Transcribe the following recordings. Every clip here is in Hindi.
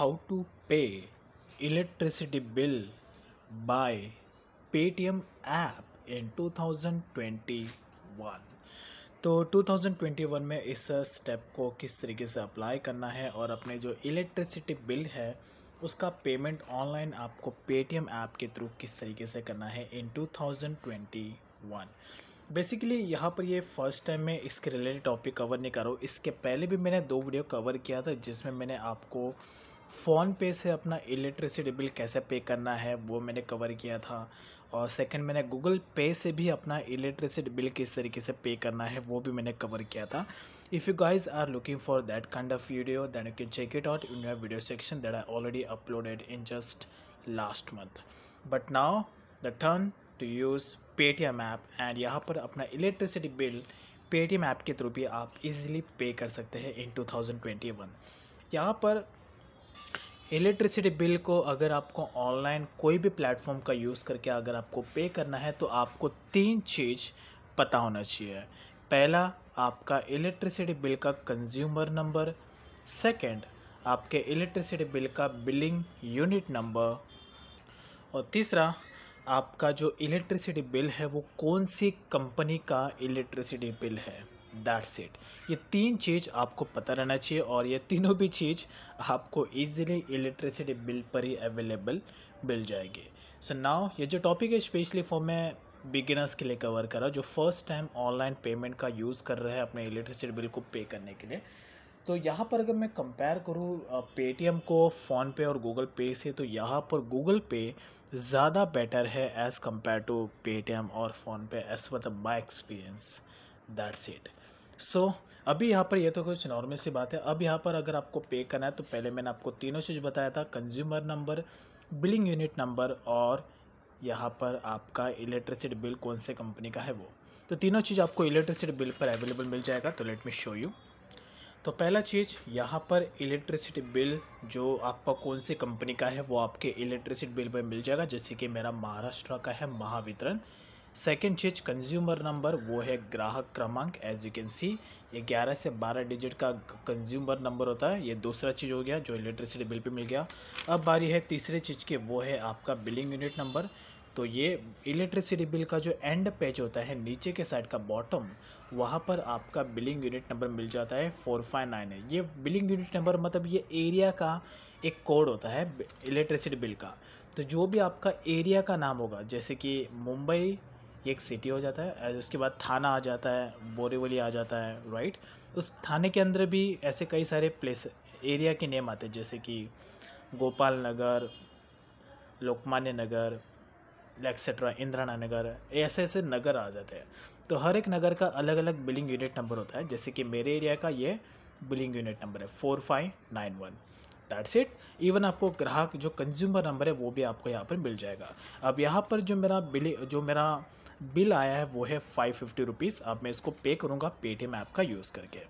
how to pay electricity bill by Paytm app in 2021 तो 2021 में इस स्टेप को किस तरीके से अप्लाई करना है और अपने जो इलेक्ट्रिसिटी बिल है उसका पेमेंट ऑनलाइन आपको पेटीएम ऐप के थ्रू किस तरीके से करना है इन 2021 बेसिकली यहाँ पर ये फर्स्ट टाइम मैं इसके रिलेटेड टॉपिक कवर नहीं कर रहा हूँ इसके पहले भी मैंने दो वीडियो कवर किया था जिसमें मैंने आपको फ़ोन पे से अपना इलेक्ट्रिसिटी बिल कैसे पे करना है वो मैंने कवर किया था और सेकंड मैंने गूगल पे से भी अपना इलेक्ट्रिसिटी बिल किस तरीके से पे करना है वो भी मैंने कवर किया था if you guys are looking for that kind of video than you can check it out in your video section that I already uploaded in just last month but now the turn to use Paytm app and यहाँ पर अपना इलेक्ट्रिसिटी बिल पेटीएम ऐप के थ्रू भी आप इजीली पे कर सकते हैं इन 2021 यहाँ पर इलेक्ट्रिसिटी बिल को अगर आपको ऑनलाइन कोई भी प्लेटफॉर्म का यूज़ करके अगर आपको पे करना है तो आपको तीन चीज़ पता होना चाहिए पहला आपका इलेक्ट्रिसिटी बिल का कंज्यूमर नंबर सेकंड आपके इलेक्ट्रिसिटी बिल का बिलिंग यूनिट नंबर और तीसरा आपका जो इलेक्ट्रिसिटी बिल है वो कौन सी कंपनी का इलेक्ट्रिसिटी बिल है दैट्स इट ये तीन चीज़ आपको पता रहना चाहिए और ये तीनों भी चीज़ आपको ईजिली इलेक्ट्रिसिटी बिल पर ही अवेलेबल मिल जाएगी सो so नाउ ये जो टॉपिक है स्पेशली फॉर मैं बिगिनर्स के लिए कवर कर हूँ जो फर्स्ट टाइम ऑनलाइन पेमेंट का यूज़ कर रहे हैं अपने इलेक्ट्रिसिटी बिल को पे करने के लिए तो यहाँ पर अगर मैं कंपेयर करूँ पेटीएम को फ़ोनपे और गूगल पे से तो यहाँ पर गूगल पे ज़्यादा बेटर है एज़ कम्पेयर टू पेटीएम और फ़ोनपे एज़ मतलब my experience that's it so so, अभी यहाँ पर ये तो कुछ नॉर्मल सी बात है अब यहाँ पर अगर आपको पे करना है तो पहले मैंने आपको तीनों चीज़ बताया था consumer number billing unit number और यहाँ पर आपका इलेक्ट्रिसिटी बिल कौन से कंपनी का है वो तो तीनों चीज़ आपको इलेक्ट्रिसिटी बिल पर अवेलेबल मिल जाएगा तो लेट मी शो यू तो पहला चीज़ यहाँ पर इलेक्ट्रिसिटी बिल जो आपका कौन सी कंपनी का है वो आपके इलेक्ट्रिसिटी बिल पर मिल जाएगा जैसे कि मेरा महाराष्ट्र का है महावितरण सेकेंड चीज़ कंज्यूमर नंबर वो है ग्राहक क्रमांक एज यू कैन सी ये ग्यारह से बारह डिजिट का कंज्यूमर नंबर होता है ये दूसरा चीज़ हो गया जो इलेक्ट्रिसिटी बिल पे मिल गया अब बारी है तीसरे चीज़ की वो है आपका बिलिंग यूनिट नंबर तो ये इलेक्ट्रिसिटी बिल का जो एंड पेज होता है नीचे के साइड का बॉटम वहाँ पर आपका बिलिंग यूनिट नंबर मिल जाता है फोर फाइव नाइन है ये बिलिंग यूनिट नंबर मतलब ये एरिया का एक कोड होता है इलेक्ट्रिसिटी बिल का तो जो भी आपका एरिया का नाम होगा जैसे कि मुंबई ये एक सिटी हो जाता है उसके बाद थाना आ जाता है बोरीवली आ जाता है राइट उस थाने के अंदर भी ऐसे कई सारे प्लेस एरिया के नेम आते हैं जैसे कि गोपाल नगर लोकमान्य नगर एक्सेट्रा इंद्राणा नगर ऐसे ऐसे नगर आ जाते हैं तो हर एक नगर का अलग अलग बिलिंग यूनिट नंबर होता है जैसे कि मेरे एरिया का ये बिलिंग यूनिट नंबर है four five nine one that's it even आपको ग्राहक जो कंज्यूमर नंबर है वो भी आपको यहाँ पर मिल जाएगा अब यहाँ पर जो मेरा बिलिंग जो मेरा बिल आया है वो है फाइव फिफ्टी रुपीज़ अब मैं इसको पे करूँगा पेटीएम ऐप का यूज़ करके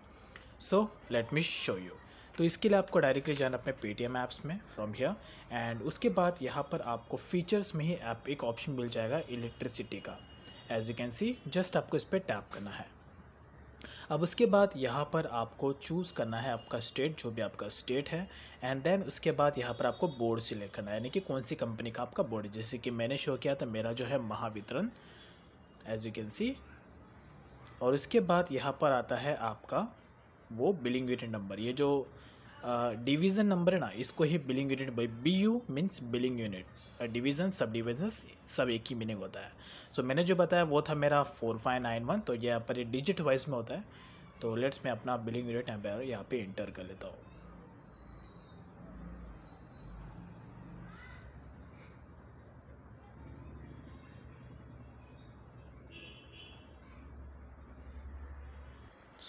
so let me show you तो इसके लिए आपको डायरेक्टली जाना अपने पेटीएम ऐप्स में फ्रॉम हियर एंड उसके बाद यहाँ पर आपको फीचर्स में ही ऐप एक ऑप्शन मिल जाएगा इलेक्ट्रिसिटी का as you can see just आपको इस पर टैप करना है अब उसके बाद यहाँ पर आपको चूज़ करना है आपका स्टेट जो भी आपका स्टेट है एंड देन उसके बाद यहाँ पर आपको बोर्ड सिलेक्ट करना है यानी कि कौन सी कंपनी का आपका बोर्ड है जैसे कि मैंने शो किया था मेरा जो है Mahavitaran as you can see और इसके बाद यहाँ पर आता है आपका वो बिलिंग यूनिट नंबर ये जो डिवीज़न नंबर है ना इसको ही billing unit by B U means billing unit division sub division सब एक ही मीनिंग होता है सो so, मैंने जो बताया वो था मेरा फोर फाइव नाइन वन तो यहाँ पर ये डिजिट वाइज में होता है तो लेट्स मैं अपना बिलिंग यूनिट यहाँ पर यहाँ पर इंटर कर लेता हूँ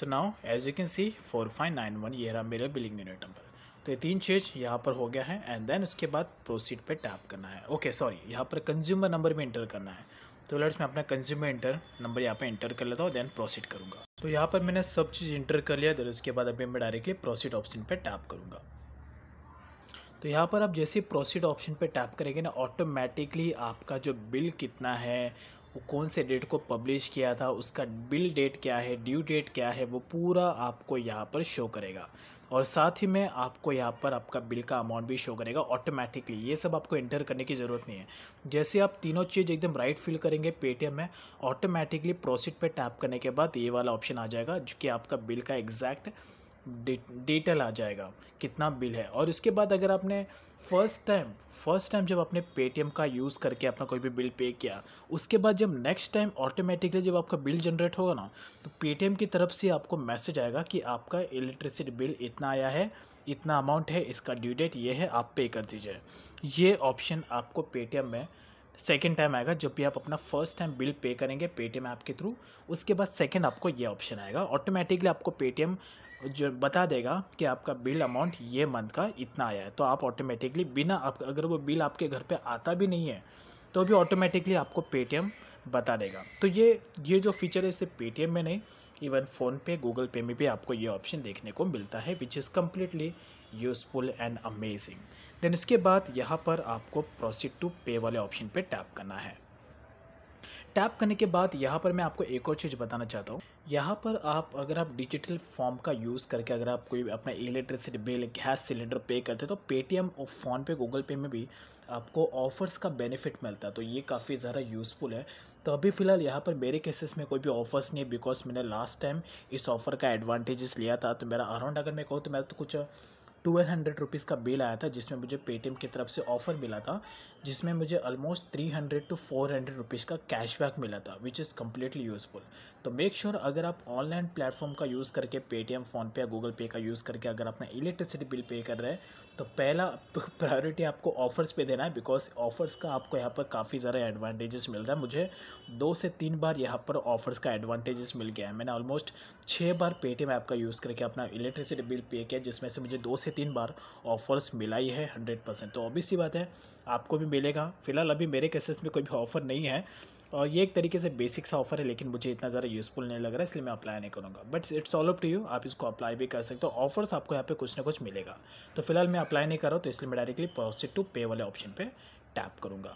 so now as you can see four five nine one ये रहा मेरा बिलिंग यूनिट नंबर तो ये तीन चीज़ यहाँ पर हो गया है एंड देन उसके बाद प्रोसीड पे टैप करना है ओके सॉरी यहाँ पर कंज्यूमर नंबर में इंटर करना है तो लेट्स मैं अपना कंज्यूमर इंटर नंबर यहाँ पे इंटर कर लेता हूँ देन प्रोसीड करूँगा तो यहाँ पर मैंने सब चीज़ इंटर कर लिया देन उसके बाद अभी मैं डायरेक्टली प्रोसीड ऑप्शन पर टैप करूँगा तो यहाँ पर आप जैसे प्रोसीड ऑप्शन पर टैप करेंगे ना ऑटोमेटिकली आपका जो बिल कितना है वो कौन से डेट को पब्लिश किया था उसका बिल डेट क्या है ड्यू डेट क्या है वो पूरा आपको यहाँ पर शो करेगा और साथ ही में आपको यहाँ पर आपका बिल का अमाउंट भी शो करेगा ऑटोमेटिकली ये सब आपको एंटर करने की ज़रूरत नहीं है जैसे आप तीनों चीज़ एकदम राइट फिल करेंगे पेटीएम में ऑटोमेटिकली प्रोसीड पे टैप करने के बाद ये वाला ऑप्शन आ जाएगा जो कि आपका बिल का एग्जैक्ट डिटेल आ जाएगा कितना बिल है और इसके बाद अगर आपने फर्स्ट टाइम फर्स्ट टाइम जब आपने पेटीएम का यूज़ करके अपना कोई भी बिल पे किया उसके बाद जब नेक्स्ट टाइम ऑटोमेटिकली जब आपका बिल जनरेट होगा ना तो पेटीएम की तरफ से आपको मैसेज आएगा कि आपका इलेक्ट्रिसिटी बिल इतना आया है इतना अमाउंट है इसका ड्यू डेट ये है आप पे कर दीजिए ये ऑप्शन आपको पेटीएम में सेकेंड टाइम आएगा जब भी आप अपना फर्स्ट टाइम बिल पे करेंगे पेटीएम ऐप के थ्रू उसके बाद सेकेंड आपको ये ऑप्शन आएगा ऑटोमेटिकली आपको पेटीएम जो बता देगा कि आपका बिल अमाउंट ये मंथ का इतना आया है तो आप ऑटोमेटिकली बिना आप अगर वो बिल आपके घर पे आता भी नहीं है तो भी ऑटोमेटिकली आपको पेटीएम बता देगा तो ये ये जो फीचर है इसे पेटीएम में नहीं इवन फ़ोन पे गूगल पे में भी आपको ये ऑप्शन देखने को मिलता है which is completely useful and amazing then इसके बाद यहाँ पर आपको प्रोसीड टू पे वाले ऑप्शन पर टैप करना है टैप करने के बाद यहाँ पर मैं आपको एक और चीज़ बताना चाहता हूँ यहाँ पर आप अगर आप डिजिटल फॉर्म का यूज़ करके अगर आप कोई अपना इलेक्ट्रिसिटी बिल गैस सिलेंडर पे करते हैं तो पेटीएम और फ़ोनपे गूगल पे में भी आपको ऑफ़र्स का बेनिफिट मिलता है तो ये काफ़ी ज़्यादा यूज़फुल है तो अभी फ़िलहाल यहाँ पर मेरे केसेस में कोई भी ऑफ़र्स नहीं है बिकॉज मैंने लास्ट टाइम इस ऑफ़र का एडवांटेजेस लिया था तो मेरा अराउंड अगर मैं कहूँ तो मेरा तो कुछ ट्वेल्व हंड्रेड रुपीज़ का बिल आया था जिसमें मुझे पेटीएम की तरफ से ऑफ़र मिला था जिसमें मुझे almost three hundred to four hundred rupees का कैशबैक मिला था विच इज़ कम्प्लीटली यूज़फुल तो मेक श्योर sure अगर आप ऑनलाइन प्लेटफॉर्म का यूज़ करके पेटीएम फ़ोनपे या गूगल पे का यूज़ करके अगर अपना इलेक्ट्रिसिटी बिल पे कर रहे हैं तो पहला प्रायोरिटी आपको ऑफर्स पे देना है बिकॉज ऑफर्स का आपको यहाँ पर काफ़ी ज़्यादा एडवांटेजेस मिल रहा है मुझे दो से तीन बार यहाँ पर ऑफर्स का एडवांटेजेस मिल गया है मैंने ऑलमोस्ट छः बार पेटीएम ऐप का यूज़ करके अपना इलेक्ट्रिसिटी बिल पे किया जिसमें से मुझे दो से तीन बार ऑफर्स मिला ही है हंड्रेड परसेंट तो ऑब्वियस बात है आपको भी मिलेगा फिलहाल अभी मेरे केसेस में कोई भी ऑफ़र नहीं है और ये एक तरीके से बेसिक सा ऑफर है लेकिन मुझे इतना ज़्यादा यूज़फुल नहीं लग रहा है इसलिए मैं अप्लाई नहीं करूँगा but it's all up to you आप इसको अप्लाई भी कर सकते हो ऑफर्स आपको यहाँ पे कुछ ना कुछ मिलेगा तो फिलहाल मैं अप्लाई नहीं कर रहा हूँ तो इसलिए मैं डायरेक्टली प्रोसीड टू पे वाले ऑप्शन पर टैप करूँगा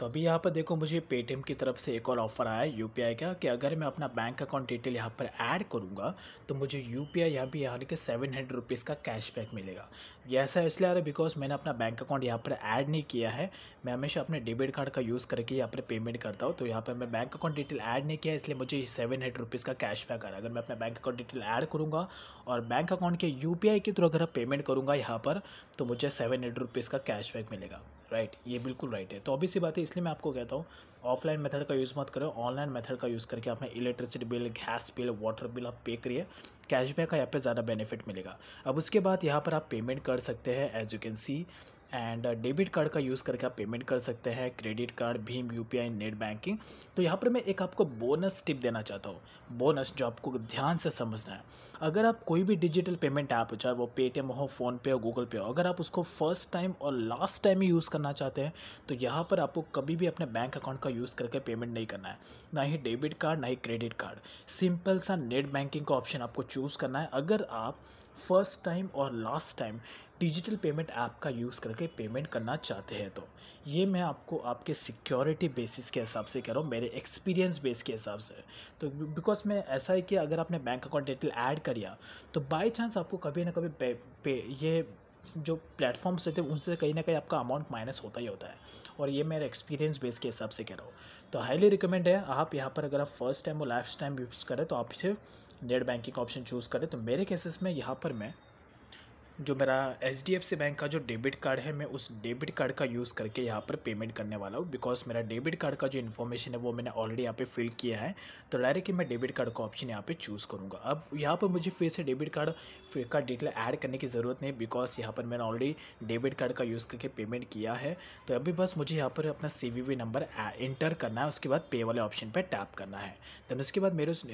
तो अभी यहाँ पर देखो मुझे पेटीएम की तरफ से एक और ऑफ़र आया है यूपीआई का कि अगर मैं अपना बैंक अकाउंट डिटेल यहाँ पर ऐड करूँगा तो मुझे यू पी आई यहाँ भी यहाँ के सेवन हंड्रेड रुपीज़ का कैशबैक मिलेगा ये ऐसा इसलिए आ रहा है बिकॉज मैंने अपना बैंक अकाउंट यहाँ पर ऐड नहीं किया है मैं हमेशा अपने डेबिट कार्ड का यूज़ करके यहाँ पर पेमेंट करता हूँ तो यहाँ पर मैं बैंक अकाउंट डिटेल ऐड नहीं किया इसलिए मुझे सेवन हंड्रेड रुपीज़ का कैशबैक आ रहा है अगर मैं अपना बैंक अकाउंट डिटेल ऐड करूँगा और बैंक अकाउंट के यू पी आई के थ्रू अगर पेमेंट करूँगा यहाँ पर तो मुझे सेवन हंड्रेड रुपीज़ का कैशबैक मिलेगा राइट ये बिल्कुल राइट है तो अभी सी बात है इसलिए मैं आपको कहता हूँ ऑफलाइन मेथड का यूज़ मत करें ऑनलाइन मेथड का यूज़ करके आपने electricity bill gas bill water bill आप पे करिए कैशबैक का यहाँ पे ज़्यादा बेनिफिट मिलेगा अब उसके बाद यहाँ पर आप पेमेंट कर सकते हैं as you can see and debit card का यूज़ करके आप पेमेंट कर सकते हैं क्रेडिट कार्ड भीम U P I net banking तो यहाँ पर मैं एक आपको बोनस टिप देना चाहता हूँ बोनस जो आपको ध्यान से समझना है अगर आप कोई भी डिजिटल पेमेंट ऐप हो चाहे वो पेटीएम हो फ़ोनपे हो गूगल पे हो अगर आप उसको फर्स्ट टाइम और लास्ट टाइम ही यूज़ करना चाहते हैं तो यहाँ पर आपको कभी भी अपने बैंक अकाउंट का यूज़ करके पेमेंट नहीं करना है ना ही डेबिट कार्ड ना ही क्रेडिट कार्ड सिंपल सा नेट बैंकिंग का ऑप्शन आपको चूज़ करना है अगर आप फर्स्ट टाइम और last time digital payment app का यूज़ करके पेमेंट करना चाहते हैं तो ये मैं आपको आपके सिक्योरिटी बेसिस के हिसाब से कह रहा हूँ मेरे एक्सपीरियंस बेस के हिसाब से तो बिकॉज मैं ऐसा है कि अगर आपने बैंक अकाउंट डिटेल ऐड कर तो बाई चांस आपको कभी ना कभी पे, पे ये जो प्लेटफॉर्म्स रहते हैं उनसे कहीं ना कहीं आपका अमाउंट माइनस होता ही होता है और ये मेरा एक्सपीरियंस बेस के हिसाब से कह रहा हूँ तो हाईली रिकमेंड है आप यहाँ पर अगर आप फर्स्ट टाइम और लास्ट टाइम यूज़ करें तो आप इसे नेट बैंकिंग ऑप्शन चूज़ करें तो मेरे केसेस में यहाँ पर मैं जो मेरा H D F C bank का जो डेबिट कार्ड है मैं उस डेबिट कार्ड का यूज़ करके यहाँ पर पेमेंट करने वाला हूँ बिकॉज मेरा डेबिट कार्ड का जो इन्फॉर्मेशन है वो मैंने ऑलरेडी यहाँ पे फिल किया है तो डायरेक्टली मैं डेबिट कार्ड का ऑप्शन यहाँ पे चूज़ करूँगा अब यहाँ पर मुझे फिर से डेबिट कार्ड फिर का डिटेल ऐड करने की ज़रूरत नहीं बिकॉज यहाँ पर मैंने ऑलरेडी डेबिट कार्ड का यूज़ करके पेमेंट किया है तो अभी बस मुझे यहाँ पर अपना C V V number enter करना है उसके बाद पे वाले ऑप्शन पर टैप करना है देन उसके बाद मेरे उस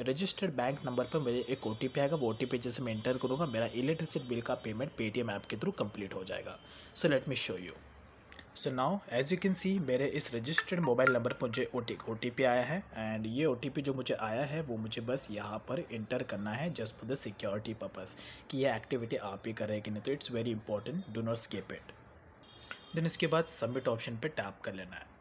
रजिस्टर्ड बैंक नंबर पर मेरे एक ओ टी पी आएगा वो ओ टी जैसे मैं एंटर करूँगा मेरा इलेक्ट्रिसिटी बिल का पेमेंट पेटीएम ऐप के थ्रू कंप्लीट हो जाएगा so let me show you so now as you can see मेरे इस रजिस्टर्ड मोबाइल नंबर पर मुझे O T O T P आया है एंड ये ओ टी पी जो मुझे आया है वो मुझे बस यहाँ पर इंटर करना है just for the security purpose कि यह एक्टिविटी आप ही कर रहे कि नहीं तो it's very important do not escape it then इसके बाद सबमिट ऑप्शन पर टैप कर लेना है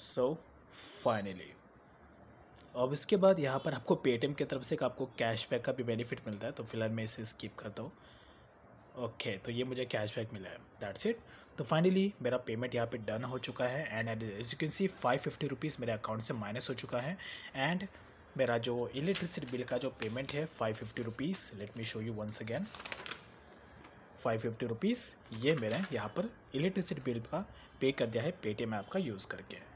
सो so, फाइनली अब इसके बाद यहाँ पर आपको पेटीएम की तरफ से आपको कैशबैक का भी बेनिफिट मिलता है तो फिलहाल मैं इसे स्किप करता हूँ ओके okay, तो ये मुझे कैशबैक मिला है दैट्स इट तो फाइनली मेरा पेमेंट यहाँ पे डन हो चुका है and as you can see five fifty rupees मेरे अकाउंट से माइनस हो चुका है एंड मेरा जो इलेक्ट्रिसिटी बिल का जो पेमेंट है five fifty rupees let me show you once again five fifty rupees ये मैंने यहाँ पर इलेक्ट्रिसिटी बिल का पे कर दिया है पेटीएम ऐप का यूज़ करके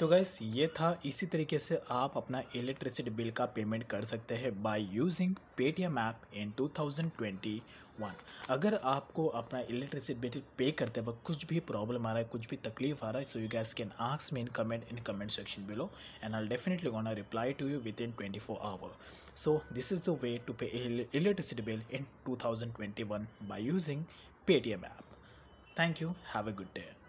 तो गैस ये था इसी तरीके से आप अपना इलेक्ट्रिसिटी बिल का पेमेंट कर सकते हैं by using Paytm app in 2021 अगर आपको अपना इलेक्ट्रिसिटी बिल पे करते वक्त कुछ भी प्रॉब्लम आ रहा है कुछ भी तकलीफ आ रहा है so you guys can ask me in comment in comment section below and I definitely gonna reply to you with in twenty four hour so this is the way to pay electricity bill in two thousand twenty one by using Paytm app thank you have a good day